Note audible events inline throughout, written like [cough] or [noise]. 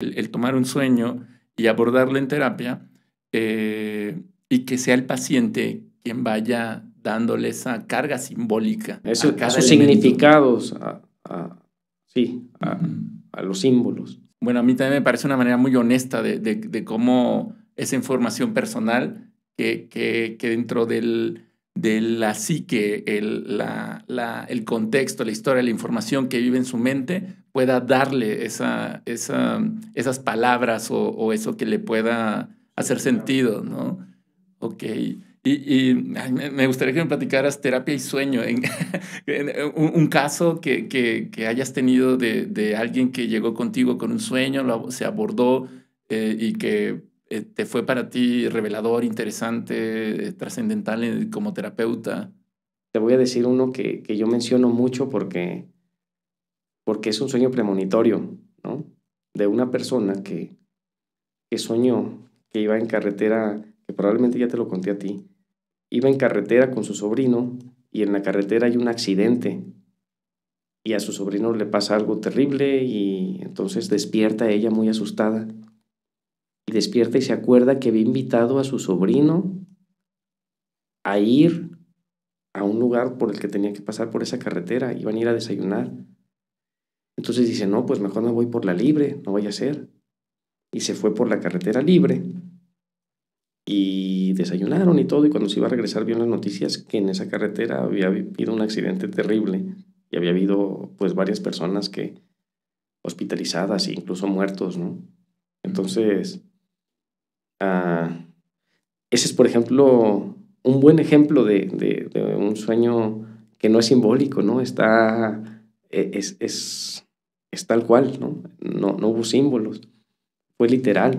el, tomar un sueño y abordarlo en terapia eh, y que sea el paciente quien vaya dándole esa carga simbólica. Esos a sus significados, a, sí, a, los símbolos. Bueno, a mí también me parece una manera muy honesta de, cómo esa información personal que dentro del, de la psique, el, el, contexto, la historia, la información que vive en su mente, pueda darle esa, esa, esas palabras o, eso que le pueda hacer sentido, ¿no? Ok. Y, me gustaría que me platicaras terapia y sueño, en, [laughs] un, caso que, que, que hayas tenido de, alguien que llegó contigo con un sueño, se abordó eh, y que eh, te fue para ti revelador, interesante, eh, trascendental como terapeuta? Te voy a decir uno que, yo menciono mucho porque, porque es un sueño premonitorio, ¿no? De una persona que, que soñó que iba en carretera, que probablemente ya te lo conté a ti, iba en carretera con su sobrino y en la carretera hay un accidente y a su sobrino le pasa algo terrible y entonces despierta ella muy asustada y despierta y se acuerda que había invitado a su sobrino a ir a un lugar por el que tenía que pasar por esa carretera, iban a ir a desayunar. Entonces dice, no, pues mejor no voy por la libre, no vaya a ser. Y se fue por la carretera libre y desayunaron y todo, y cuando se iba a regresar vio las noticias que en esa carretera había habido un accidente terrible y había habido pues varias personas que hospitalizadas e incluso muertos, ¿no? Entonces, Ah, ese es, por ejemplo, un buen ejemplo de, un sueño que no es simbólico, ¿no? Está, e, es, es, tal cual, ¿no? ¿no? hubo símbolos, fue literal.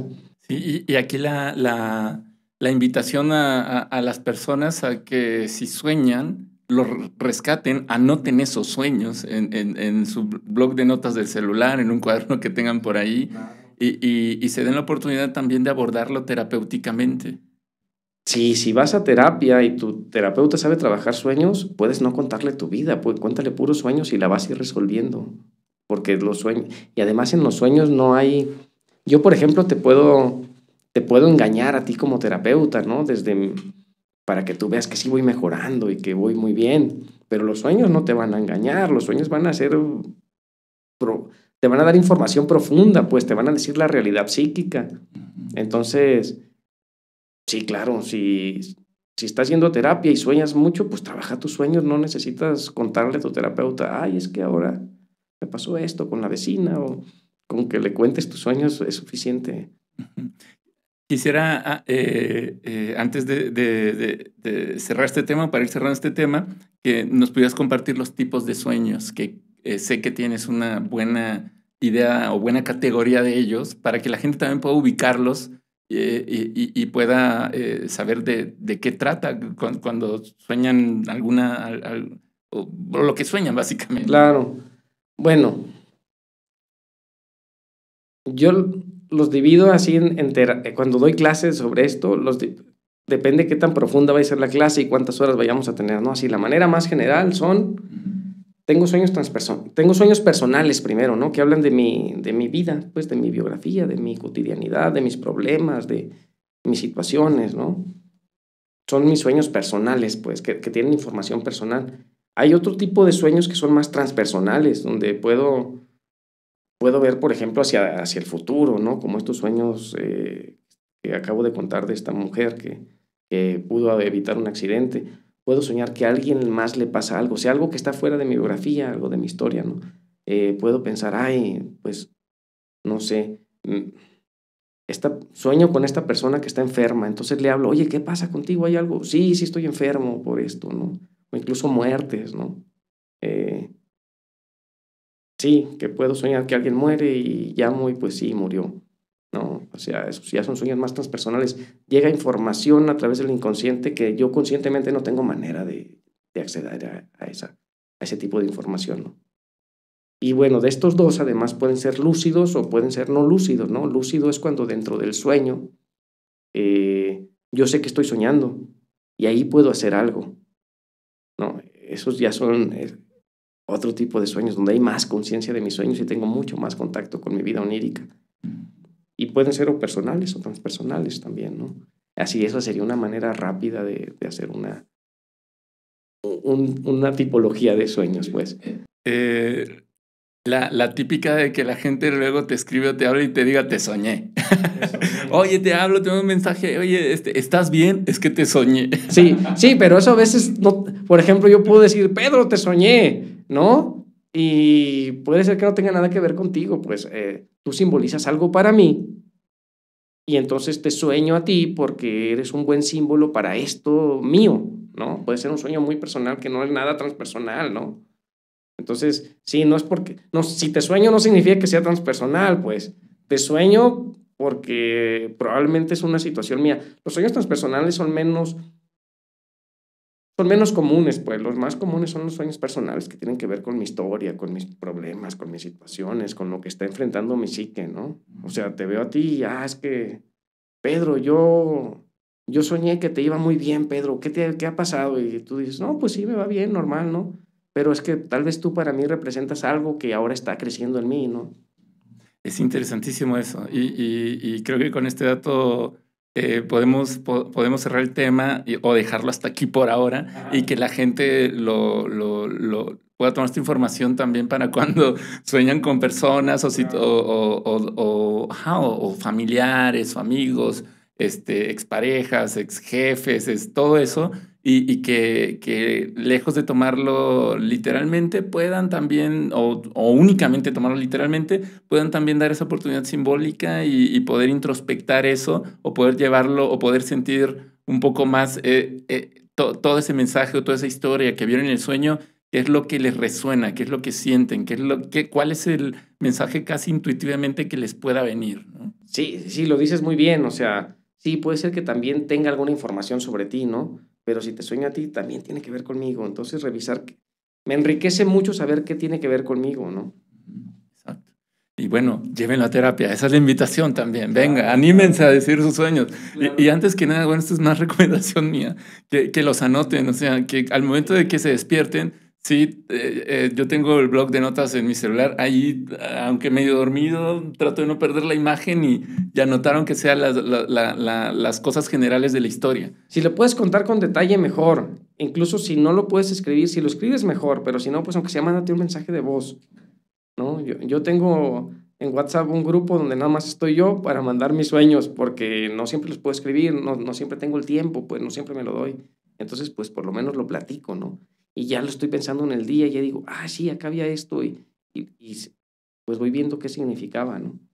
y, aquí la, invitación a, las personas a que si sueñan, lo rescaten, anoten esos sueños en, en, su blog de notas del celular, en un cuaderno que tengan por ahí y, y, se den la oportunidad también de abordarlo terapéuticamente. Sí, si vas a terapia y tu terapeuta sabe trabajar sueños, puedes no contarle tu vida, pues cuéntale puros sueños y la vas a ir resolviendo. Porque los sueños, y además en los sueños no hay, yo por ejemplo te puedo, te puedo engañar a ti como terapeuta, ¿no? Desde, para que tú veas que sí voy mejorando y que voy muy bien, pero los sueños no te van a engañar, los sueños van a ser te van a dar información profunda, pues te van a decir la realidad psíquica. Entonces, sí, claro, si, si estás haciendo terapia y sueñas mucho, pues trabaja tus sueños, no necesitas contarle a tu terapeuta, ay, es que ahora me pasó esto con la vecina o con que le cuentes tus sueños es suficiente. Quisiera, ah, eh, eh, antes de, de, cerrar este tema, para ir cerrando este tema, que nos pudieras compartir los tipos de sueños que, eh, sé que tienes una buena idea o buena categoría de ellos para que la gente también pueda ubicarlos eh, y, pueda eh, saber de, qué trata cuando, sueñan alguna, o, lo que sueñan básicamente. Claro. Bueno, yo los divido así en, cuando doy clases sobre esto, los depende qué tan profunda va a ser la clase y cuántas horas vayamos a tener, ¿no? Así, la manera más general son tengo sueños, tengo sueños personales primero, ¿no? Que hablan de mi, de mi vida, pues de mi biografía, de mi cotidianidad, de mis problemas, de mis situaciones, ¿no? Son mis sueños personales, pues, que, tienen información personal. Hay otro tipo de sueños que son más transpersonales, donde puedo, puedo ver, por ejemplo, hacia, hacia el futuro, ¿no? Como estos sueños eh, que acabo de contar de esta mujer que, que pudo evitar un accidente puedo soñar que a alguien más le pasa algo, o sea, algo que está fuera de mi biografía, algo de mi historia, ¿no? Eh, puedo pensar, ay, pues, no sé, mm, esta, sueño con esta persona que está enferma, entonces le hablo, oye, ¿qué pasa contigo? ¿Hay algo? Sí, sí estoy enfermo por esto, ¿no? O incluso muertes, ¿no? Eh, sí, que puedo soñar que alguien muere y llamo y pues sí, murió. ¿no? O sea, esos pues, ya son sueños más transpersonales. Llega información a través del inconsciente que yo conscientemente no tengo manera de, acceder a, esa, a ese tipo de información, Y bueno, de estos dos además pueden ser lúcidos o pueden ser no lúcidos, ¿no? Lúcido es cuando dentro del sueño eh, yo sé que estoy soñando y ahí puedo hacer algo, ¿no? Esos ya son eh, otro tipo de sueños donde hay más conciencia de mis sueños y tengo mucho más contacto con mi vida onírica. Y pueden ser o personales o transpersonales también, ¿no? Así, eso sería una manera rápida de, hacer una, una tipología de sueños, pues. Eh, la, típica de que la gente luego te escribe o te habla y te diga, te soñé. [laughs] oye, te hablo, te mando un mensaje, oye, este, ¿estás bien? Es que te soñé. sí, sí, pero eso a veces, no, por ejemplo, yo puedo decir, Pedro, te soñé, ¿no? y puede ser que no tenga nada que ver contigo, pues eh, tú simbolizas algo para mí y entonces te sueño a ti porque eres un buen símbolo para esto mío, ¿no? Puede ser un sueño muy personal que no es nada transpersonal, ¿no? Entonces, sí, no es porque, no, si te sueño no significa que sea transpersonal, pues te sueño porque probablemente es una situación mía. Los sueños transpersonales son menos son menos comunes, pues los más comunes son los sueños personales que tienen que ver con mi historia, con mis problemas, con mis situaciones, con lo que está enfrentando mi psique, ¿no? O sea, te veo a ti y, ah, es que, Pedro, yo, yo soñé que te iba muy bien, Pedro, ¿qué, ¿qué ha pasado? Y tú dices, no, pues sí, me va bien, normal, ¿no? Pero es que tal vez tú para mí representas algo que ahora está creciendo en mí, ¿no? Es interesantísimo eso. Y, y, y creo que con este dato eh, podemos, podemos cerrar el tema o dejarlo hasta aquí por ahora y que la gente lo, lo, pueda tomar esta información también para [laughs] cuando sueñan con personas o, familiares o amigos, este, exparejas, ex jefes, todo eso y, que, que, lejos de tomarlo literalmente, puedan también, o, únicamente tomarlo literalmente, puedan también dar esa oportunidad simbólica y, poder introspectar eso, o poder llevarlo, o poder sentir un poco más eh, eh, todo ese mensaje o toda esa historia que vieron en el sueño, qué es lo que les resuena, qué es lo que sienten, qué es lo, qué, cuál es el mensaje casi intuitivamente que les pueda venir. Sí, sí, lo dices muy bien, o sea, sí, puede ser que también tenga alguna información sobre ti, ¿no? pero si te sueña a ti, también tiene que ver conmigo. Entonces, revisar, me enriquece mucho saber qué tiene que ver conmigo, ¿no? Exacto. Y bueno, llévenlo la terapia, esa es la invitación también. Venga, anímense a decir sus sueños. Y, antes que nada, bueno, esto es más [laughs] recomendación mía, que, que los anoten, o sea, que al momento de que se despierten, Sí, eh, eh, yo tengo el blog de notas en mi celular. Ahí, aunque medio dormido, trato de no perder la imagen y, ya notaron que sean las cosas generales de la historia. Si lo puedes contar con detalle, mejor. Incluso si no lo puedes escribir, si lo escribes, mejor. Pero si no, pues aunque sea, mándate un mensaje de voz. ¿no? Yo, tengo en WhatsApp un grupo donde nada más estoy yo para mandar mis sueños, porque no siempre los puedo escribir, no, no siempre tengo el tiempo, pues no siempre me lo doy. Entonces, pues por lo menos lo platico, ¿no? y ya lo estoy pensando en el día, y ya digo, ah, sí, acá había esto, y, y pues voy viendo qué significaba, ¿no?